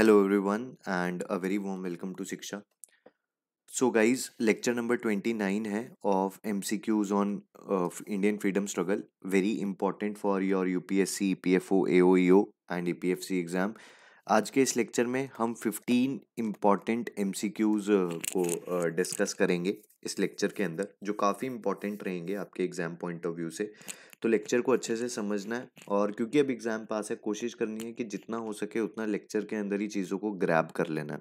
Hello every one and a very warm welcome to Shiksha so guys lecture number twenty nine है of M C Qs on Indian freedom struggle very important for your U P P S C F O UPSC EPFO AOEO and E P F C exam आज के इस लेक्चर में हम fifteen important M C Qs को discuss uh, करेंगे इस lecture के अंदर जो काफ़ी इंपॉर्टेंट रहेंगे आपके एग्ज़ाम पॉइंट ऑफ व्यू से तो लेक्चर को अच्छे से समझना है और क्योंकि अब एग्ज़ाम पास है कोशिश करनी है कि जितना हो सके उतना लेक्चर के अंदर ही चीज़ों को ग्रैब कर लेना है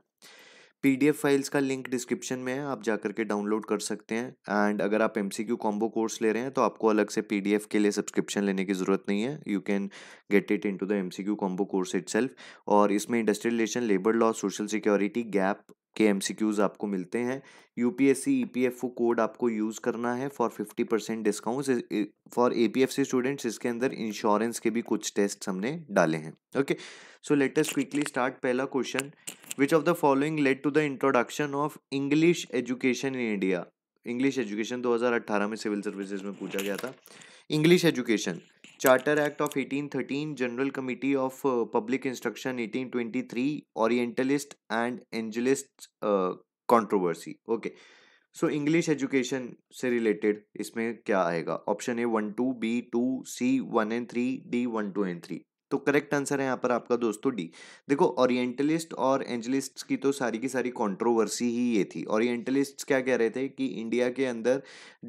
पीडीएफ फाइल्स का लिंक डिस्क्रिप्शन में है आप जा करके डाउनलोड कर सकते हैं एंड अगर आप M C Q combo course ले रहे हैं तो आपको अलग से पीडीएफ के लिए सब्सक्रिप्शन लेने की ज़रूरत नहीं है you can get it into the M C Q combo course it और इसमें industrialisation labour law social security gap के एम आपको मिलते हैं यू पी कोड आपको यूज़ करना है for fifty percent discount for A P students इसके अंदर इंश्योरेंस के भी कुछ टेस्ट हमने डाले हैं okay so let's quickly start पहला question which of the following led to the introduction of English education in India English education 2018 में सिविल सर्विसेज में पूछा गया था English education charter act of 1813 general committee of public instruction 1823 orientalist and anglicist controversy okay so English education से related इसमें क्या आएगा option A one two B two C one and three D one two and three तो correct answer है यहाँ पर आपका दोस्तों डी देखो ओरिएंटलिस्ट और एंजलिस्ट की तो सारी की सारी कंट्रोवर्सी ही ये थी ओरिएंटलिस्ट क्या कह रहे थे कि इंडिया के अंदर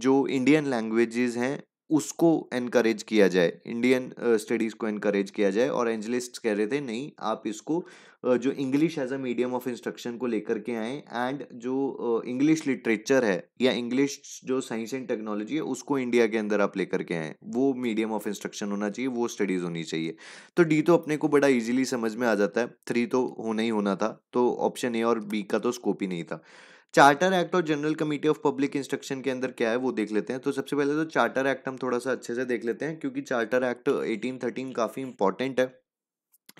जो इंडियन लैंग्वेजेस हैं उसको एनकरेज किया जाए इंडियन स्टडीज़ uh, को इनक्रेज किया जाए और एंजलिस्ट कह रहे थे नहीं आप इसको uh, जो English as a medium of instruction को लेकर के आएँ एंड जो इंग्लिश uh, लिटरेचर है या इंग्लिश जो साइंस एंड टेक्नोलॉजी है उसको इंडिया के अंदर आप लेकर के आएँ वो मीडियम ऑफ इंस्ट्रक्शन होना चाहिए वो स्टडीज़ होनी चाहिए तो डी तो अपने को बड़ा ईजिली समझ में आ जाता है थ्री तो होना ही होना था तो ऑप्शन ए और बी का तो स्कोप ही नहीं था चार्टर एक्ट और general committee of public instruction के अंदर क्या है वो देख लेते हैं तो सबसे पहले तो चार्टर एक्ट हम थोड़ा सा अच्छे से देख लेते हैं क्योंकि चार्टर एक्ट एटीन थर्टीन काफ़ी इंपॉर्टेंट है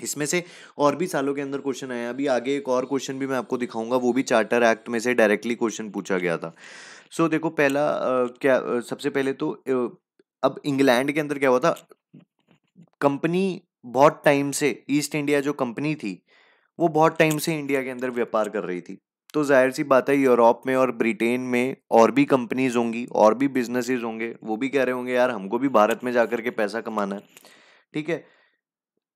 इसमें से और भी सालों के अंदर क्वेश्चन आया अभी आगे एक और क्वेश्चन भी मैं आपको दिखाऊंगा वो भी चार्टर एक्ट में से डायरेक्टली क्वेश्चन पूछा गया था सो so, देखो पहला आ, क्या आ, सबसे पहले तो आ, अब इंग्लैंड के अंदर क्या हुआ था कंपनी बहुत टाइम से ईस्ट इंडिया जो कंपनी थी वो बहुत टाइम से इंडिया के अंदर व्यापार कर रही थी तो जाहिर सी बात है यूरोप में और ब्रिटेन में और भी कंपनीज होंगी और भी बिजनेसेस होंगे वो भी कह रहे होंगे यार हमको भी भारत में जाकर के पैसा कमाना है ठीक है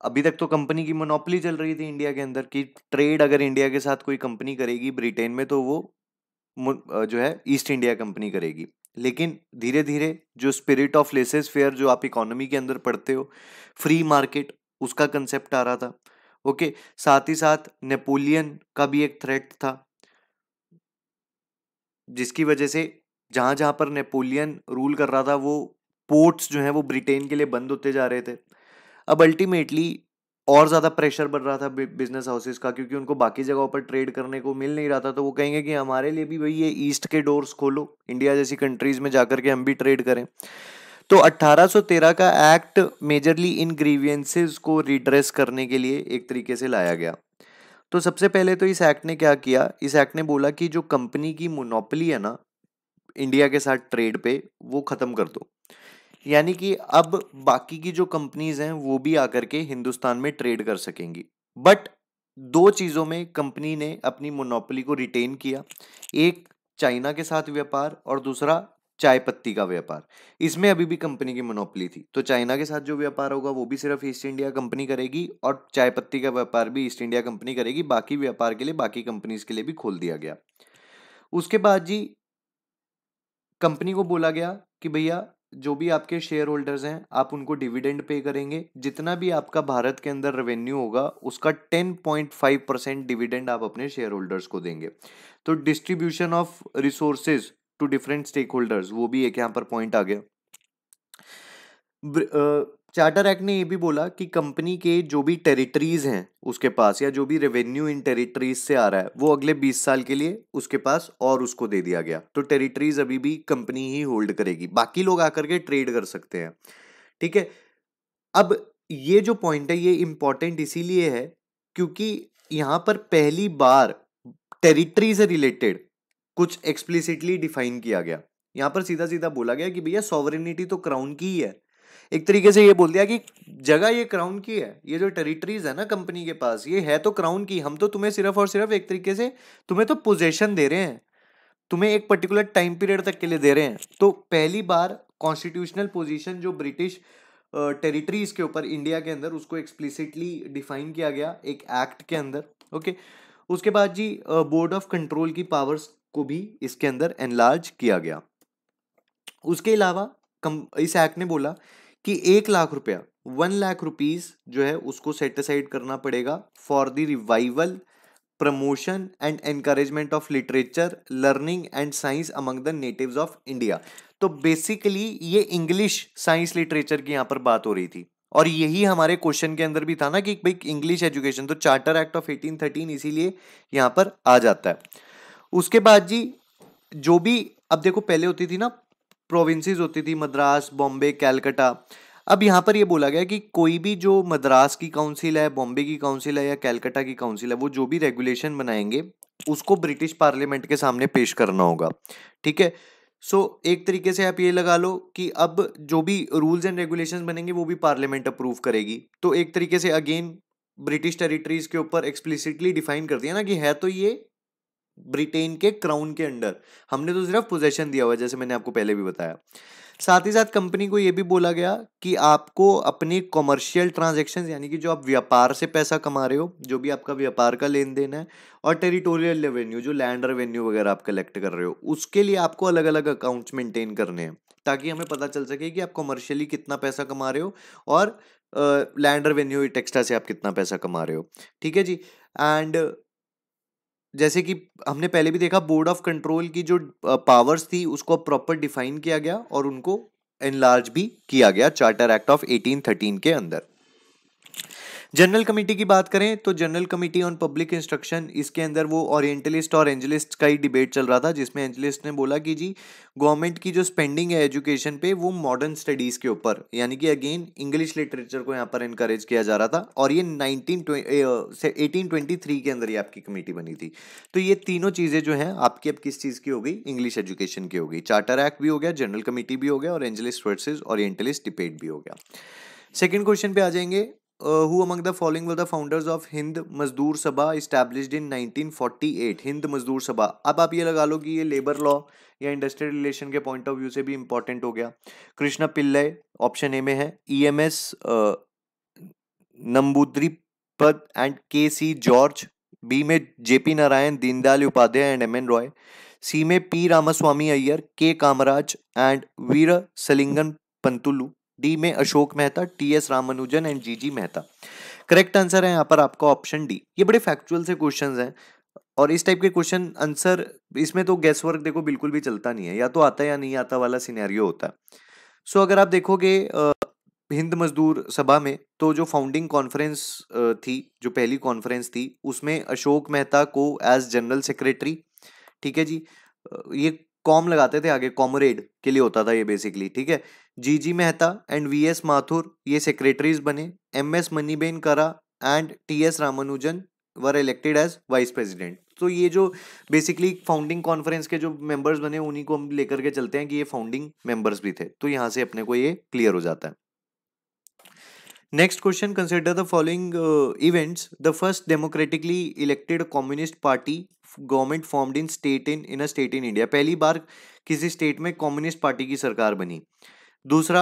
अभी तक तो कंपनी की मोनोपली चल रही थी इंडिया के अंदर कि ट्रेड अगर इंडिया के साथ कोई कंपनी करेगी ब्रिटेन में तो वो जो है ईस्ट इंडिया कंपनी करेगी लेकिन धीरे धीरे जो स्पिरिट ऑफ लेसेस फेयर जो आप इकोनॉमी के अंदर पढ़ते हो फ्री मार्केट उसका कंसेप्ट आ रहा था ओके साथ ही साथ नेपोलियन का भी एक थ्रेट था जिसकी वजह से जहाँ जहाँ पर नेपोलियन रूल कर रहा था वो पोर्ट्स जो हैं वो ब्रिटेन के लिए बंद होते जा रहे थे अब अल्टीमेटली और ज़्यादा प्रेशर बढ़ रहा था बिजनेस हाउसेस का क्योंकि उनको बाकी जगहों पर ट्रेड करने को मिल नहीं रहा था तो वो कहेंगे कि हमारे लिए भी भाई ये ईस्ट के डोर्स खोलो इंडिया जैसी कंट्रीज़ में जाकर के हम भी ट्रेड करें तो 1813 का एक्ट मेजरली इन ग्रीवियंसेस को रिड्रेस करने के लिए एक तरीके से लाया गया तो सबसे पहले तो इस एक्ट ने क्या किया इस एक्ट ने बोला कि जो कंपनी की मोनोपली है ना इंडिया के साथ ट्रेड पे वो ख़त्म कर दो यानी कि अब बाकी की जो कंपनीज हैं वो भी आकर के हिंदुस्तान में ट्रेड कर सकेंगी बट दो चीज़ों में कंपनी ने अपनी मोनोपली को रिटेन किया एक चाइना के साथ व्यापार और दूसरा चाय पत्ती का व्यापार इसमें अभी भी कंपनी की मोनोपली थी तो चाइना के साथ जो व्यापार होगा वो भी सिर्फ ईस्ट इंडिया कंपनी करेगी और चाय पत्ती का व्यापार भी ईस्ट इंडिया कंपनी करेगी बाकी व्यापार के लिए बाकी कंपनीज के लिए भी खोल दिया गया उसके बाद जी कंपनी को बोला गया कि भैया जो भी आपके शेयर होल्डर्स हैं आप उनको डिविडेंड पे करेंगे जितना भी आपका भारत के अंदर रेवेन्यू होगा उसका ten point five percent dividend आप अपने शेयर होल्डर्स को देंगे तो distribution of resources to different stakeholders वो भी एक यहाँ पर पॉइंट आ गया चार्टर एक्ट ने ये भी बोला कि कंपनी के जो भी टेरिटरीज हैं उसके पास या जो भी रेवेन्यू इन टेरिटरीज से आ रहा है वो अगले 20 साल के लिए उसके पास और उसको दे दिया गया तो टेरिटरीज अभी भी कंपनी ही होल्ड करेगी बाकी लोग आकर के ट्रेड कर सकते हैं ठीक है अब ये जो पॉइंट है ये इम्पॉर्टेंट इसीलिए है क्योंकि यहाँ पर पहली बार टेरिटरी से रिलेटेड कुछ एक्सप्लिसिटली डिफाइन किया गया यहाँ पर सीधा सीधा बोला गया कि भैया सॉवरिनिटी तो क्राउन की ही है एक तरीके से ये बोल दिया कि जगह ये क्राउन की है ये जो टेरिटरीज है ना कंपनी के पास ये है तो क्राउन की हम तो तुम्हें सिर्फ और सिर्फ एक तरीके से तुम्हें तो पोजेशन दे रहे हैं तुम्हें एक पर्टिकुलर टाइम पीरियड तक के लिए दे रहे हैं तो पहली बार कॉन्स्टिट्यूशनल पोजिशन जो ब्रिटिश टेरिटरीज के ऊपर इंडिया के अंदर उसको एक्सप्लिसिटली डिफाइन किया गया एक एक्ट के अंदर ओके उसके बाद जी बोर्ड ऑफ कंट्रोल की पावर्स को भी इसके अंदर एनलार्ज किया गया उसके अलावा कम इस एक्ट ने बोला कि एक लाख रुपया वन लाख रुपीस जो है उसको सेटिसाइड करना पड़ेगा for the revival promotion and encouragement of literature learning and science among the natives of India तो बेसिकली ये इंग्लिश साइंस लिटरेचर की यहाँ पर बात हो रही थी और यही हमारे क्वेश्चन के अंदर भी था ना कि भाई इंग्लिश एजुकेशन तो चार्टर एक्ट ऑफ 1813 इसीलिए यहाँ पर आ जाता है उसके बाद जी जो भी अब देखो पहले होती थी ना प्रोविंसेस होती थी मद्रास बॉम्बे कैलकटा अब यहाँ पर यह बोला गया कि कोई भी जो मद्रास की काउंसिल है बॉम्बे की काउंसिल है या कैलकटा की काउंसिल है वो जो भी रेगुलेशन बनाएंगे उसको ब्रिटिश पार्लियामेंट के सामने पेश करना होगा ठीक है सो so, एक तरीके से आप ये लगा लो कि अब जो भी रूल्स एंड रेगुलेशन बनेंगे वो भी पार्लियामेंट अप्रूव करेगी तो एक तरीके से अगेन ब्रिटिश टेरिटरीज के ऊपर एक्सप्लिसिटली डिफाइन कर दिया ना कि है तो ये ब्रिटेन के क्राउन के अंडर हमने तो सिर्फ पोजेशन दिया हुआ जैसे मैंने आपको पहले भी बताया साथ ही साथ कंपनी को यह भी बोला गया कि आपको अपनी कॉमर्शियल ट्रांजेक्शन यानी कि जो आप व्यापार से पैसा कमा रहे हो जो भी आपका व्यापार का लेन देन है और टेरिटोरियल रेवेन्यू जो लैंड रेवेन्यू वगैरह आप कलेक्ट कर रहे हो उसके लिए आपको अलग अलग अकाउंट्स मेंटेन करने हैं ताकि हमें पता चल सके कि आप कॉमर्शियली कितना पैसा कमा रहे हो और लैंड रेवेन्यू टैक्सटा से आप कितना पैसा कमा रहे हो ठीक है जी एंड जैसे कि हमने पहले भी देखा बोर्ड ऑफ कंट्रोल की जो पावर्स थी उसको प्रॉपर डिफाइन किया गया और उनको एनलार्ज भी किया गया चार्टर एक्ट ऑफ 1813 के अंदर जनरल कमेटी की बात करें तो general committee on public instruction इसके अंदर वो ओरिएंटलिस्ट और एंजलिस्ट का ही डिबेट चल रहा था जिसमें एंजलिस्ट ने बोला कि जी गवर्नमेंट की जो स्पेंडिंग है एजुकेशन पे वो मॉडर्न स्टडीज़ के ऊपर यानी कि अगेन इंग्लिश लिटरेचर को यहाँ पर इंकरेज किया जा रहा था और ये नाइनटीन से एटीन के अंदर ये आपकी कमेटी बनी थी तो ये तीनों चीज़ें जो हैं आपकी अब किस चीज़ की हो गई इंग्लिश एजुकेशन की हो गई चार्टर एक्ट भी हो गया जनरल कमेटी भी हो गया और एंजलिस्ट वर्सेज ओरिएंटलिस्ट डिबेट भी हो गया सेकेंड क्वेश्चन पे आ जाएंगे who among the following were the founders of Hind Mazdoor Sabha establish in 1948 Hind Mazdoor सभा अब आप ये लगा लो कि ये लेबर लॉ या इंडस्ट्रियल रिलेशन के पॉइंट ऑफ व्यू से भी इंपॉर्टेंट हो गया कृष्णा पिल्ले ऑप्शन ए में है E e M S uh, Namboodiripad and K C George B में J P Narayan Deendayal Upadhyaya and M N Roy C में P Ramaswamy Iyer K Kamaraj and Veeresalingam Pantulu D में Ashok Mehta T S Ramanujam and G G Mehta correct answer है यहाँ पर आपका option D ये बड़े factual से क्वेश्चन हैं और इस टाइप के क्वेश्चन आंसर इसमें तो गैस वर्क देखो बिल्कुल भी चलता नहीं है या तो आता या नहीं आता वाला सिनेरियो होता है सो अगर आप देखोगे हिंद मजदूर सभा में तो जो फाउंडिंग कॉन्फ्रेंस थी जो पहली कॉन्फ्रेंस थी उसमें अशोक मेहता को एज जनरल सेक्रेटरी ठीक है जी ये कॉम लगाते थे आगे कॉमरेड के लिए होता था ये बेसिकली ठीक है G G Mehta and V S Mathur ये सेक्रेटरीज बने M S Maniben Kara and T S Ramanujam were elected as vice president तो ये जो बेसिकली फाउंडिंग कॉन्फ्रेंस के जो मेंबर्स बने उन्हीं को हम लेकर के चलते हैं कि ये फाउंडिंग मेंबर्स भी थे तो यहाँ से अपने को ये क्लियर हो जाता है next question consider the following events the first democratically elected communist party government formed in state in in a state in India पहली बार किसी स्टेट में कम्युनिस्ट पार्टी की सरकार बनी दूसरा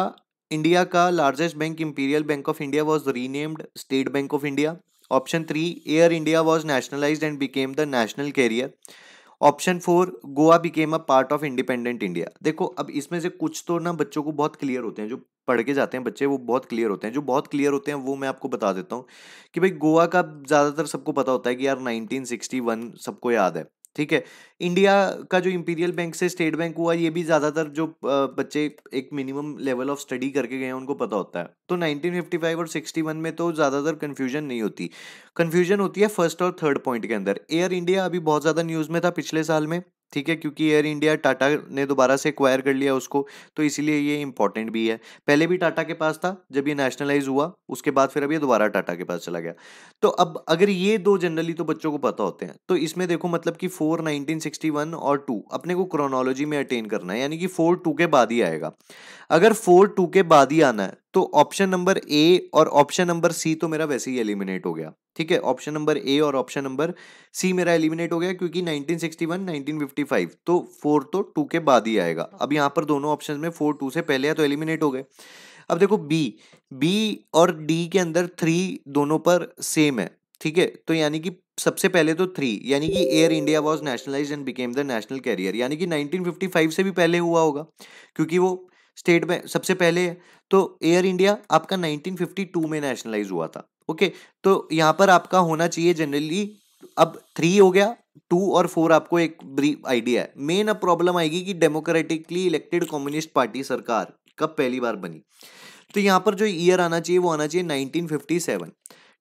इंडिया का largest bank imperial bank of India was renamed state bank of India option three Air India was nationalise and became the national carrier option four Goa became a part of independent India देखो अब इसमें से कुछ तो ना बच्चों को बहुत क्लियर होते हैं जो पढ़ के जाते हैं बच्चे वो बहुत क्लियर होते हैं जो बहुत क्लियर होते हैं वो मैं आपको बता देता हूँ कि भाई गोवा का ज़्यादातर सबको पता होता है कि यार 1961 सबको याद है ठीक है इंडिया का जो इम्पीरियल बैंक से स्टेट बैंक हुआ ये भी ज़्यादातर जो बच्चे एक मिनिमम लेवल ऑफ स्टडी करके गए हैं उनको पता होता है तो 1955 और 61 में तो ज़्यादातर कन्फ्यूजन नहीं होती कन्फ्यूजन होती है फर्स्ट और थर्ड पॉइंट के अंदर एयर इंडिया अभी बहुत ज़्यादा न्यूज़ में था पिछले साल में ठीक है क्योंकि एयर इंडिया टाटा ने दोबारा से एक्वायर कर लिया उसको तो इसीलिए ये इंपॉर्टेंट भी है पहले भी टाटा के पास था जब ये नेशनलाइज हुआ उसके बाद फिर अब ये दोबारा टाटा के पास चला गया तो अब अगर ये दो जनरली तो बच्चों को पता होते हैं तो इसमें देखो मतलब कि फोर नाइनटीन और टू अपने को क्रोनोलॉजी में अटेन करना है यानी कि फोर टू के बाद ही आएगा अगर फोर टू के बाद ही आना है तो ऑप्शन नंबर ए और ऑप्शन नंबर सी तो मेरा वैसे ही एलिमिनेट हो गया ठीक है ऑप्शन नंबर ए और ऑप्शन नंबर सी मेरा एलिमिनेट हो गया क्योंकि 1961 1955 तो फोर तो टू के बाद ही आएगा हाँ। अब यहाँ पर दोनों ऑप्शन में फोर टू से पहले है तो एलिमिनेट हो गए अब देखो बी बी और डी के अंदर थ्री दोनों पर सेम है ठीक है तो यानी कि सबसे पहले तो थ्री यानी कि Air India was nationalise and became the national carrier यानी कि 1955 से भी पहले हुआ होगा क्योंकि वो स्टेट में सबसे पहले है तो एयर इंडिया आपका 1952 में नेशनलाइज हुआ था ओके तो यहाँ पर आपका होना चाहिए जनरली अब थ्री हो गया टू और फोर आपको एक ब्रीफ आइडिया है मेन अब प्रॉब्लम आएगी कि डेमोक्रेटिकली इलेक्टेड कम्युनिस्ट पार्टी सरकार कब पहली बार बनी तो यहाँ पर जो ईयर आना चाहिए वो आना चाहिए 1957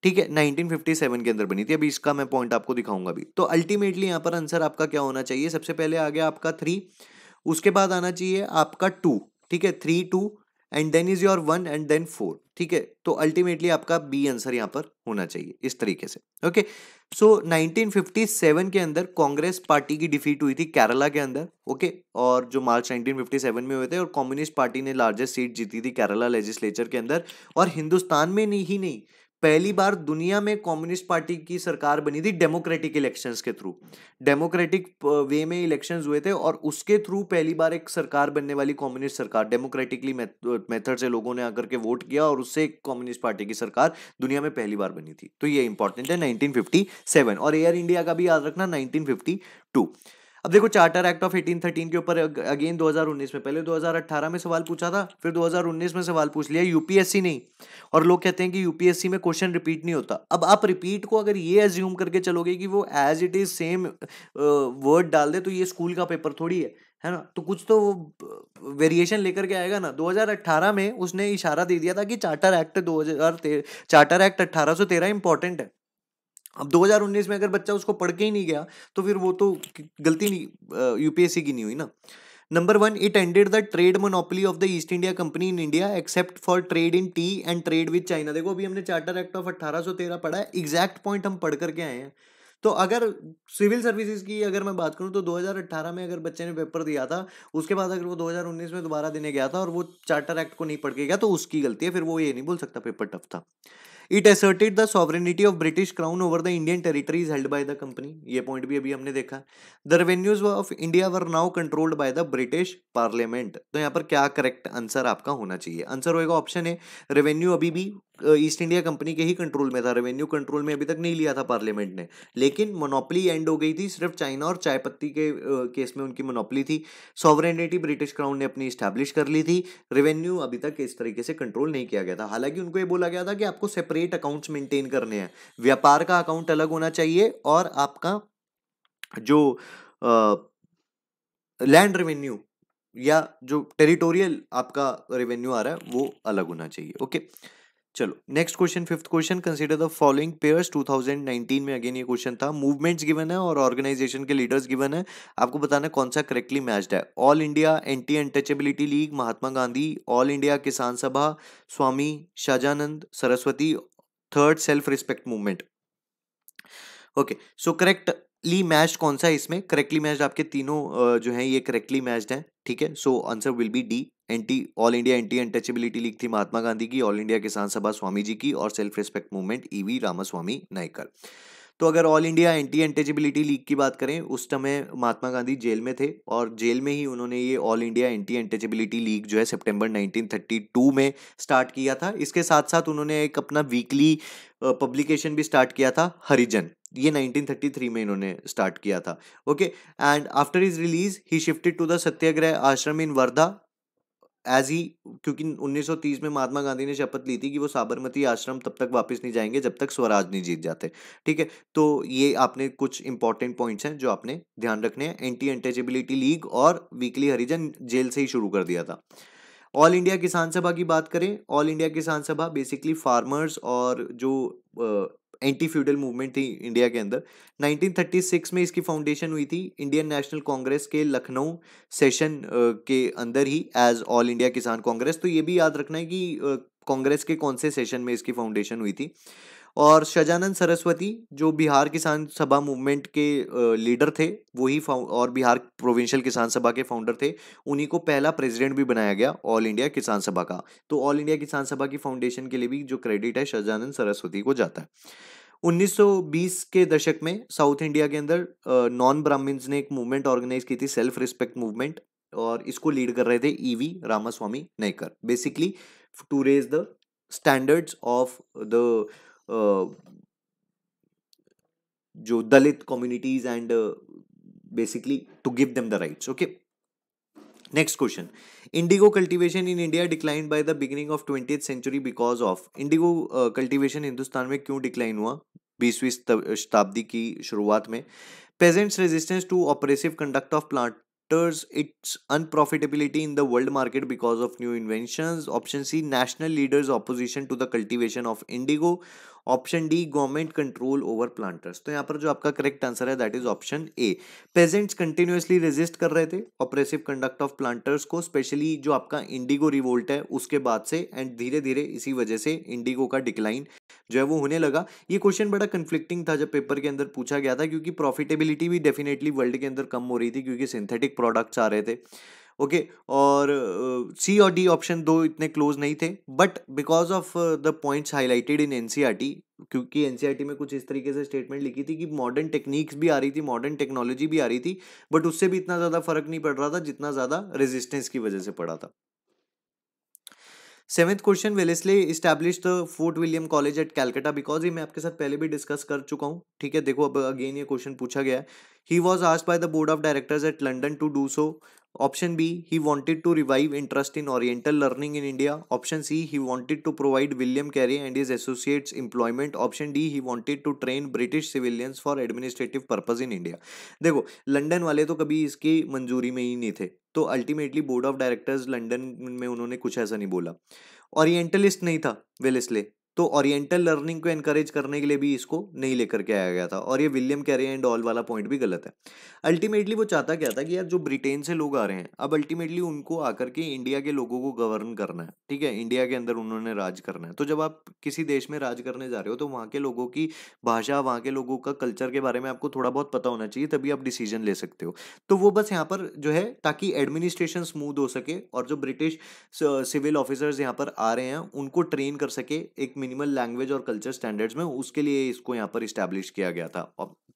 ठीक है 1957 के अंदर बनी थी अभी इसका मैं पॉइंट आपको दिखाऊंगा अभी तो अल्टीमेटली यहाँ पर आंसर आपका क्या होना चाहिए सबसे पहले आ गया आपका थ्री उसके बाद आना चाहिए आपका टू ठीक है three two and then is your one and then four ठीक है तो अल्टीमेटली आपका बी आंसर यहाँ पर होना चाहिए इस तरीके से ओके सो so, 1957 के अंदर कांग्रेस पार्टी की डिफीट हुई थी केरला के अंदर ओके okay? और जो मार्च 1957 में हुए थे और कम्युनिस्ट पार्टी ने लार्जेस्ट सीट जीती थी केरला लेजिस्लेचर के अंदर और हिंदुस्तान में नहीं ही नहीं पहली बार दुनिया में कम्युनिस्ट पार्टी की सरकार बनी थी डेमोक्रेटिक इलेक्शंस के थ्रू डेमोक्रेटिक वे में इलेक्शंस हुए थे और उसके थ्रू पहली बार एक सरकार बनने वाली कम्युनिस्ट सरकार डेमोक्रेटिकली मेथड से लोगों ने आकर के वोट किया और उससे एक कम्युनिस्ट पार्टी की सरकार दुनिया में पहली बार बनी थी तो ये इंपॉर्टेंट है नाइनटीन और एयर इंडिया का भी याद रखना नाइनटीन अब देखो चार्टर एक्ट ऑफ 1813 के ऊपर अगेन 2019 में पहले 2018 में सवाल पूछा था फिर 2019 में सवाल पूछ लिया यूपीएससी नहीं और लोग कहते हैं कि यूपीएससी में क्वेश्चन रिपीट नहीं होता अब आप रिपीट को अगर ये एज्यूम करके चलोगे कि वो as it is same word डाल दे तो ये स्कूल का पेपर थोड़ी है है ना तो कुछ तो वो वेरिएशन लेकर के आएगा ना 2018 में उसने इशारा दे दिया था कि चार्टर एक्ट दो चार्टर एक्ट 1813 इंपॉर्टेंट है अब 2019 में अगर बच्चा उसको पढ़ के ही नहीं गया तो फिर वो तो गलती नहीं यूपीएससी की नहीं हुई ना number one it ended the trade monopoly of the East India Company in India except for trade in tea and trade with China देखो अभी हमने चार्टर एक्ट ऑफ 1813 पढ़ा है एग्जैक्ट पॉइंट हम पढ़ करके आए हैं तो अगर सिविल सर्विसेज की अगर मैं बात करूँ तो 2018 में अगर बच्चे ने पेपर दिया था उसके बाद अगर वो 2019 में दोबारा देने गया था और वो चार्टर एक्ट को नहीं पढ़ के गया तो उसकी गलती है फिर वो ये नहीं बोल सकता पेपर टफ था it asserted the sovereignty of British crown over the Indian territories held by the company ये पॉइंट भी अभी हमने देखा the revenues of India were now controlled by the British parliament तो यहाँ पर क्या करेक्ट आंसर आपका होना चाहिए आंसर होएगा ऑप्शन है रेवेन्यू अभी भी ईस्ट इंडिया कंपनी के ही कंट्रोल में था रेवेन्यू कंट्रोल में अभी तक नहीं लिया था पार्लियामेंट ने लेकिन मोनोपली एंड हो गई थी सिर्फ चाइना और चाय पत्ती के केस में उनकी मोनोपली थी सॉवरेनिटी ब्रिटिश क्राउन ने अपनी स्टैब्लिश कर ली थी रेवेन्यू अभी तक इस तरीके से कंट्रोल नहीं किया गया था हालांकि उनको ये बोला गया था कि आपको सेपरेट अकाउंट्स मेंटेन करने हैं व्यापार का अकाउंट अलग होना चाहिए और आपका जो लैंड रेवेन्यू या जो टेरिटोरियल आपका रेवेन्यू आ रहा है वो अलग होना चाहिए ओके okay? चलो next question fifth question consider the following pairs 2019 में अगेन ये क्वेश्चन था मूवमेंट्स गिवन है और ऑर्गेनाइजेशन के लीडर्स गिवन है आपको बताना कौन सा करेक्टली मैच्ड है all India anti untouchability league Mahatma Gandhi all India Kisan Sabha Swami Sahajanand Saraswati third self respect movement okay so correctly match कौन सा है इसमें करेक्टली मैच आपके तीनों जो है ये करेक्टली मैच हैं ठीक है so answer will be D anti all India anti untouchability league थी महात्मा गांधी की ऑल इंडिया किसान सभा स्वामी जी की और self respect movement EV Ramaswami Naicker तो अगर all India anti untouchability league की बात करें उस समय महात्मा गांधी जेल में थे और जेल में ही उन्होंने ये all India anti untouchability league जो है सितंबर 1932 में स्टार्ट किया था इसके साथ साथ उन्होंने एक अपना वीकली पब्लिकेशन भी स्टार्ट किया था हरिजन ये 1933 में इन्होंने स्टार्ट किया था okay and after his release he shifted to the Satyagraha Ashram in Wardha as ही क्योंकि 1930 में महात्मा गांधी ने शपथ ली थी कि वो साबरमती आश्रम तब तक वापस नहीं जाएंगे जब तक स्वराज नहीं जीत जाते ठीक है तो ये आपने कुछ इंपॉर्टेंट पॉइंट्स हैं जो आपने ध्यान रखने हैं एंटी एंटेचेबिलिटी लीग और वीकली हरिजन जेल से ही शुरू कर दिया था ऑल इंडिया किसान सभा की बात करें ऑल इंडिया किसान सभा बेसिकली फार्मर्स और जो एंटी फ्यूडल मूवमेंट थी इंडिया के अंदर 1936 में इसकी फाउंडेशन हुई थी इंडियन नेशनल कांग्रेस के लखनऊ सेशन के अंदर ही एज ऑल इंडिया किसान कांग्रेस तो ये भी याद रखना है कि कांग्रेस के कौन से सेशन में इसकी फाउंडेशन हुई थी और शजानंद सरस्वती जो बिहार किसान सभा मूवमेंट के लीडर थे वही और बिहार प्रोविंशियल किसान सभा के फाउंडर थे उन्हीं को पहला प्रेसिडेंट भी बनाया गया ऑल इंडिया किसान सभा का तो ऑल इंडिया किसान सभा की फाउंडेशन के लिए भी जो क्रेडिट है शजानंद सरस्वती को जाता है 1920 के दशक में साउथ इंडिया के अंदर नॉन ब्राह्मण्स ने एक मूवमेंट ऑर्गेनाइज की थी सेल्फ रिस्पेक्ट मूवमेंट और इसको लीड कर रहे थे EV Ramaswami Naicker basically to raise the standards of the जो Dalit communities and basically to give them the rights okay next question indigo cultivation in India decline by the beginning of twenty century because of indigo cultivation Hindustan में क्यों डिक्लाइन हुआ बीसवीं शताब्दी की शुरुआत में peasants resistance to oppressive conduct of planters its unprofitability in the world market because of new invention option C national leaders opposition to the cultivation of indigo option D government control over planters तो यहाँ पर जो आपका correct answer है that is option A peasants continuously resist कर रहे थे oppressive conduct of planters को स्पेशली जो आपका इंडिगो रिवोल्ट है उसके बाद से एंड धीरे धीरे इसी वजह से इंडिगो का डिक्लाइन जो है वो होने लगा ये क्वेश्चन बड़ा कन्फ्लिक्टिंग था जब पेपर के अंदर पूछा गया था क्योंकि प्रॉफिटेबिलिटी भी डेफिनेटली वर्ल्ड के अंदर कम हो रही थी क्योंकि सिंथेटिक प्रोडक्ट्स आ रहे थे ओके और सी और डी ऑप्शन दो इतने क्लोज नहीं थे but because of the points highlighted in NCERT क्योंकि एनसीईआरटी e में कुछ इस तरीके से स्टेटमेंट लिखी थी कि मॉडर्न टेक्निक्स भी आ रही थी मॉडर्न टेक्नोलॉजी भी आ रही थी बट उससे भी इतना ज़्यादा फर्क नहीं पड़ रहा था जितना ज़्यादा रेजिस्टेंस की वजह से पड़ा था seventh question Wellesley establish the fort William college at Calcutta because ये मैं आपके साथ पहले भी डिस्कस कर चुका हूँ ठीक है देखो अब अगेन ये क्वेश्चन पूछा गया है ही वॉज आज by the board of directors at London to do so option B he wanted to revive interest in oriental learning in India option C he wanted to provide William Carey and his associates employment option D he wanted to train British civilians for administrative purpose in India देखो London वाले तो कभी इसकी मंजूरी में ही नहीं थे तो ultimately board of directors London में उन्होंने कुछ ऐसा नहीं बोला ओरिएंटलिस्ट नहीं था वेलिसले तो ओरिएंटल लर्निंग को एनकरेज करने के लिए भी इसको नहीं लेकर के आया गया था और ये विलियम कैरे एंड ऑल वाला पॉइंट भी गलत है अल्टीमेटली वो चाहता क्या था कि यार जो ब्रिटेन से लोग आ रहे हैं अब अल्टीमेटली उनको आकर के इंडिया के लोगों को गवर्न करना है ठीक है इंडिया के अंदर उन्होंने राज करना है तो जब आप किसी देश में राज करने जा रहे हो तो वहाँ के लोगों की भाषा वहाँ के लोगों का कल्चर के बारे में आपको थोड़ा बहुत पता होना चाहिए तभी आप डिसीजन ले सकते हो तो वो बस यहाँ पर जो है ताकि एडमिनिस्ट्रेशन स्मूथ हो सके और जो ब्रिटिश सिविल ऑफिसर्स यहाँ पर आ रहे हैं उनको ट्रेन कर सके एक मिनिमल लैंग्वेज और कल्चर स्टैंडर्ड्स में उसके लिए इसको यहाँ पर इस्टेब्लिश किया गया था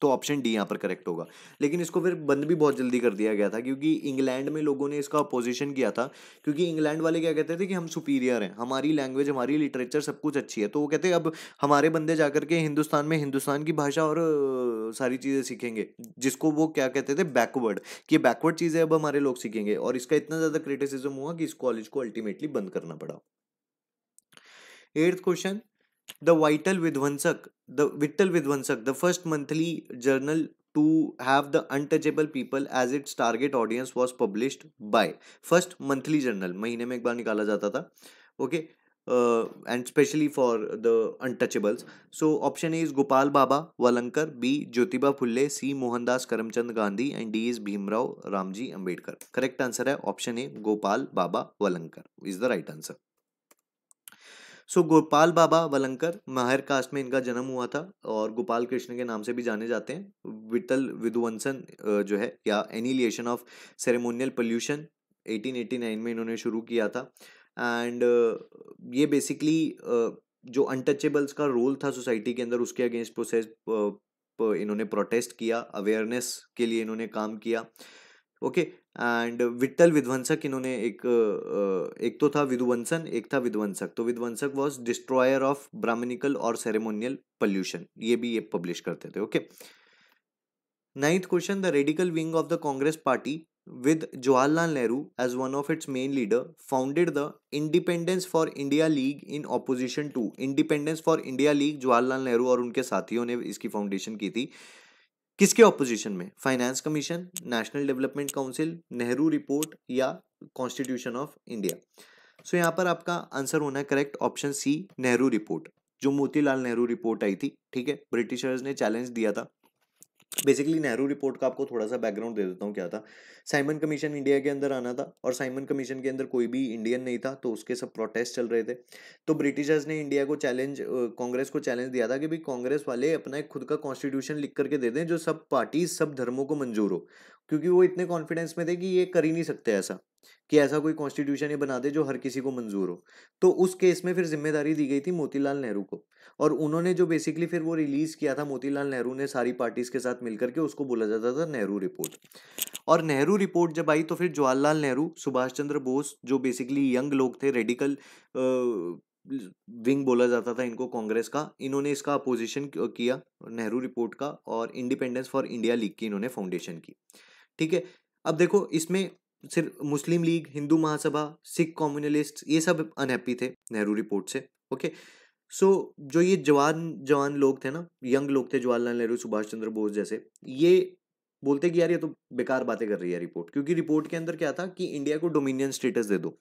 तो ऑप्शन डी यहाँ पर करेक्ट होगा लेकिन इसको फिर बंद भी बहुत जल्दी कर दिया गया था क्योंकि इंग्लैंड में लोगों ने इसका अपोजिशन किया था क्योंकि इंग्लैंड वाले क्या कहते थे कि हम सुपीरियर हैं हमारी लैंग्वेज हमारी लिटरेचर सब कुछ अच्छी है तो वो कहते अब हमारे बंदे जा के हिंदुस्तान में हिंदुस्तान की भाषा और सारी चीज़ें सीखेंगे जिसको वो क्या कहते थे बैकवर्ड कि बैकवर्ड चीज़ें अब हमारे लोग सीखेंगे और इसका इतना ज़्यादा क्रिटिसिज्म हुआ कि इस कॉलेज को अल्टीमेटली बंद करना पड़ा eighth question the Vital Vidhvansak the Vittal Vidhvansak the first monthly journal to have the untouchable people as its target audience was published by first monthly journal महीने में एक बार निकाला जाता था okay and specially for the untouchables so option A is Gopal Baba Walangkar B Jyotiba Phule C Mohandas Karamchand Gandhi and D is Bhimrao Ramji Ambedkar correct answer है option A Gopal Baba Walangkar is the right answer so so, Gopal Baba Walangkar Mahar caste में इनका जन्म हुआ था और गोपाल कृष्ण के नाम से भी जाने जाते हैं विटल विधुवंसन जो है या एनिलिएशन ऑफ सेरेमोनियल पोल्यूशन 1889 में इन्होंने शुरू किया था एंड uh, ये बेसिकली uh, जो अनटचेबल्स का रोल था सोसाइटी के अंदर उसके अगेंस्ट प्रोसेस इन्होंने प्रोटेस्ट किया अवेयरनेस के लिए इन्होंने काम किया ओके okay, एंड विट्टल विध्वंसक इन्होंने एक एक तो था विध्वंसन एक था विध्वंसक तो Vidhvansak was destroyer of brahmanical और सेरेमोनियल पॉल्यूशन ये भी ये पब्लिश करते थे okay ninth question the radical wing of the Congress party with Jawaharlal Nehru as one of its main leader founded the independence for India league in opposition to independence for India league Jawaharlal Nehru और उनके साथियों ने इसकी फाउंडेशन की थी किसके ऑपोजिशन में finance commission national development council Nehru report या कॉन्स्टिट्यूशन ऑफ इंडिया सो यहाँ पर आपका आंसर होना है correct option C Nehru report जो मोतीलाल नेहरू रिपोर्ट आई थी ठीक है ब्रिटिशर्स ने चैलेंज दिया था बेसिकली नेहरू रिपोर्ट का आपको थोड़ा सा बैकग्राउंड दे देता हूँ क्या था साइमन कमीशन इंडिया के अंदर आना था और साइमन कमीशन के अंदर कोई भी इंडियन नहीं था तो उसके सब प्रोटेस्ट चल रहे थे तो ब्रिटिशर्स ने इंडिया को चैलेंज कांग्रेस को चैलेंज दिया था कि भाई कांग्रेस वाले अपना एक खुद का कॉन्स्टिट्यूशन लिख करके दे दें जो सब पार्टी सब धर्मों को मंजूर हो क्योंकि वो इतने कॉन्फिडेंस में थे कि ये कर ही नहीं सकते ऐसा कि ऐसा कोई कॉन्स्टिट्यूशन ही बना दे जो हर किसी को मंजूर हो तो उस केस में फिर जिम्मेदारी दी गई थी मोतीलाल नेहरू को और उन्होंने जो बेसिकली फिर वो रिलीज किया था मोतीलाल नेहरू ने सारी पार्टीज के साथ मिलकर के उसको बोला जाता था नेहरू रिपोर्ट और नेहरू रिपोर्ट जब आई तो फिर जवाहरलाल नेहरू सुभाष चंद्र बोस जो बेसिकली यंग लोग थे रेडिकल विंग बोला जाता था इनको कांग्रेस का इन्होंने इसका अपोजिशन किया नेहरू रिपोर्ट का और इंडिपेंडेंस फॉर इंडिया लीग की इन्होंने फाउंडेशन की ठीक है अब देखो इसमें सिर्फ मुस्लिम लीग हिंदू महासभा सिख कॉम्युनलिस्ट ये सब अनहैप्पी थे नेहरू रिपोर्ट से ओके सो so, जो ये जवान जवान लोग थे ना यंग लोग थे जवाहरलाल नेहरू सुभाष चंद्र बोस जैसे ये बोलते कि यार ये तो बेकार बातें कर रही है रिपोर्ट क्योंकि रिपोर्ट के अंदर क्या था कि इंडिया को डोमिनियन स्टेटस दे दो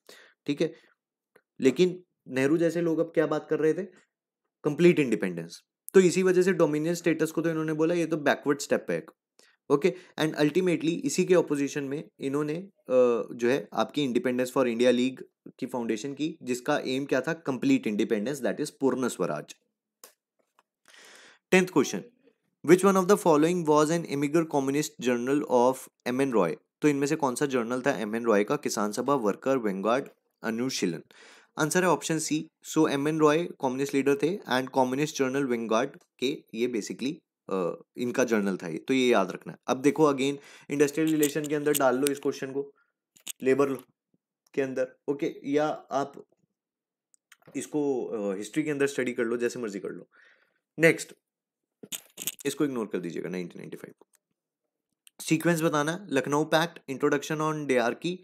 ठीक है लेकिन नेहरू जैसे लोग अब क्या बात कर रहे थे कंप्लीट इंडिपेंडेंस तो इसी वजह से डोमिनियन स्टेटस को तो इन्होंने बोला ये तो बैकवर्ड स्टेप है एक ओके एंड अल्टीमेटली इसी के ऑपोजिशन में इन्होंने जो है आपकी इंडिपेंडेंस फॉर इंडिया लीग की फाउंडेशन की जिसका एम क्या था complete independence that is Purna Swaraj tenth question which one of the following was an emigre communist journal of M N Roy तो इनमें से कौन सा जर्नल था एम एन रॉय का किसान सभा वर्कर वेंगार्ड अनुशीलन आंसर है option C so M N Roy communist leader थे एंड कम्युनिस्ट जर्नल वेंगार्ड के ये बेसिकली इनका जर्नल था ये तो ये याद रखना है अब देखो अगेन इंडस्ट्रियल रिलेशन के अंदर डाल लो इस क्वेश्चन को लेबर के अंदर ओके या आप इसको हिस्ट्री के अंदर स्टडी कर लो जैसे मर्जी कर लो नेक्स्ट इसको इग्नोर कर दीजिएगा 1995 सीक्वेंस बताना Lucknow pact introduction on day की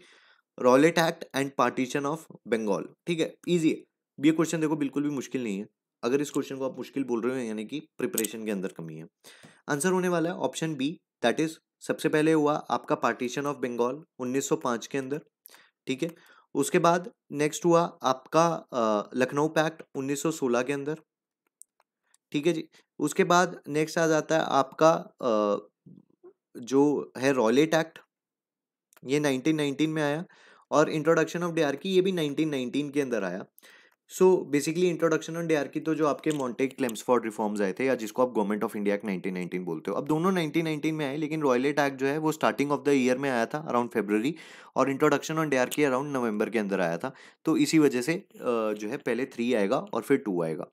Rowlatt act and partition of Bengal ठीक है इजी है ये क्वेश्चन देखो बिल्कुल भी मुश्किल नहीं है अगर इस क्वेश्चन को आप मुश्किल बोल रहे हो यानी कि प्रिपरेशन के अंदर कमी है आंसर होने वाला है ऑप्शन बी दैट इज सबसे पहले हुआ आपका पार्टीशन ऑफ बंगाल 1905 के अंदर ठीक है उसके बाद नेक्स्ट हुआ आपका लखनऊ पैक्ट 1916 के अंदर ठीक है जी उसके बाद नेक्स्ट आ जाता है आपका आ, जो है रॉयलेट एक्ट ये 1919 में आया और इंट्रोडक्शन ऑफ डी ये भी 1919 के अंदर आया सो बेसिकली इंट्रोडक्शन ऑन की तो जो आपके मॉन्टेक फॉर रिफॉर्म्स आए थे या जिसको आप government of India act nineteen बोलते हो अब दोनों नाइनटीन में आए लेकिन एट एक्ट जो है वो स्टार्टिंग ऑफ द ईयर में आया था अराउंड फेब्रवरी और इंट्रोडक्शन ऑन की अराउंड नवंबर के अंदर आया था तो इसी वजह से जो है पहले थ्री आएगा और फिर टू आएगा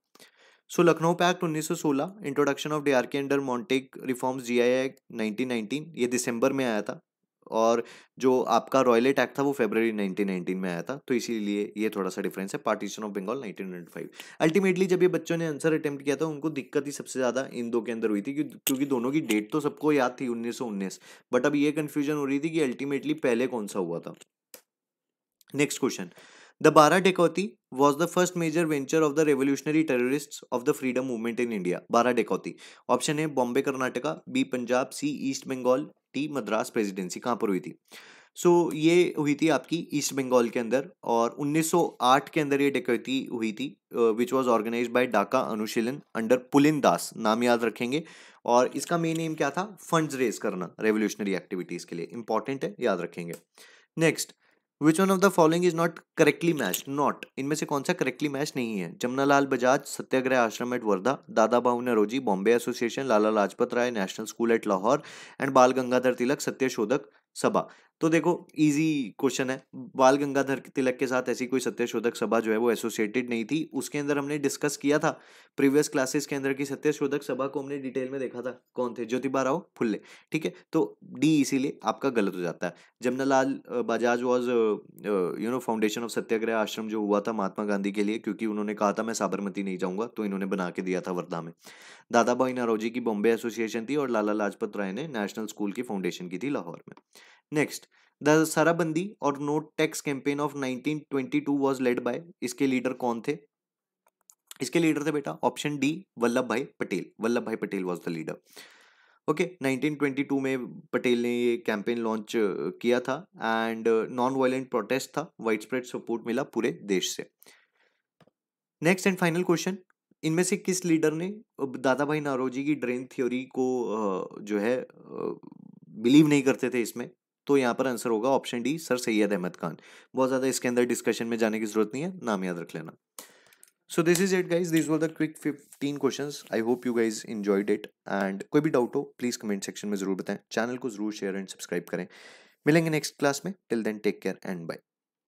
सो लखनऊ पे एक्ट उन्नीस सौ सोलह इंट्रोडक्शन ऑफ के under Montagu reforms GI act nineteen ये दिसंबर में आया था और जो आपका रॉयलेट एक्ट था वो फेबररी 1919 में आया था तो इसीलिए ये थोड़ा सा डिफरेंस है पार्टीशन ऑफ बंगाल 1995 अल्टीमेटली जब ये बच्चों ने आंसर अटेम्प्ट किया था उनको दिक्कत ही सबसे ज़्यादा इन दो के अंदर हुई थी क्योंकि दोनों की डेट तो सबको याद थी उन्नीस बट अब ये कन्फ्यूजन हो रही थी कि अल्टीमेटली पहले कौन सा हुआ था next question The Bara Dekoti was the first major venture of the revolutionary terrorists of the freedom movement in India. Bara Dekoti. Option A Bombay Karnataka, B Punjab, C East Bengal, D Madras Presidency. कहाँ पर हुई थी सो so, ये हुई थी आपकी east Bengal के अंदर और 1908 के अंदर ये डकैती हुई थी विच वॉज ऑर्गेनाइज बाय डाका अनुशीलन अंडर पुलिन दास नाम याद रखेंगे और इसका मेन एम क्या था फंड्स रेज करना रेवोल्यूशनरी एक्टिविटीज़ के लिए इंपॉर्टेंट है याद रखेंगे next which one of the following is not correctly match not इनमें से कौन सा करेक्टली मैच नहीं है जमनालाल बजाज सत्याग्रह आश्रम eight Wardha Dadabhai Naoroji Bombay association Lala Lajpat Rai national school at Lahore and Bal Gangadhar तिलक सत्यशोधक सभा तो देखो इजी क्वेश्चन है बाल गंगाधर तिलक के साथ ऐसी कोई सत्यशोधक सभा जो है वो एसोसिएटेड नहीं थी उसके अंदर हमने डिस्कस किया था प्रीवियस क्लासेस के अंदर की सत्यशोधक सभा को हमने डिटेल में देखा था कौन थे ज्योतिबा राव फुल्ले ठीक है तो डी इसीलिए आपका गलत हो जाता है Jamnalal Bajaj was you know foundation of Satyagraha Ashram जो हुआ था महात्मा गांधी के लिए क्योंकि उन्होंने कहा था मैं साबरमती नहीं जाऊंगा तो इन्होंने बना के दिया था वर्धा में दादा भाई नारोजी की बॉम्बे एसोसिएशन थी और लाला लाजपत राय ने नेशनल स्कूल की फाउंडेशन की थी लाहौर में नेक्स्ट द सराबंदी और no tax campaign of 1922 was led by इसके लीडर कौन थे इसके लीडर थे बेटा option D Vallabh Vallabhbhai Patel Vallabhbhai Patel was the leader okay okay, 1922 में पटेल ने ये कैंपेन लॉन्च किया था एंड नॉन वायलेंट प्रोटेस्ट था वाइड स्प्रेड सपोर्ट मिला पूरे देश से नेक्स्ट एंड फाइनल क्वेश्चन इनमें से किस लीडर ने दादा भाई नारोजी की ड्रेन थ्योरी को जो है बिलीव नहीं करते थे इसमें तो यहाँ पर आंसर होगा option D sir Syed Ahmad Khan बहुत ज़्यादा इसके अंदर डिस्कशन में जाने की जरूरत नहीं है नाम याद रख लेना so this is it guys this was the quick fifteen question I hope you guys enjoyed it and कोई भी डाउट हो प्लीज़ कमेंट सेक्शन में जरूर बताएं चैनल को जरूर शेयर एंड सब्सक्राइब करें मिलेंगे नेक्स्ट क्लास में till then take care and bye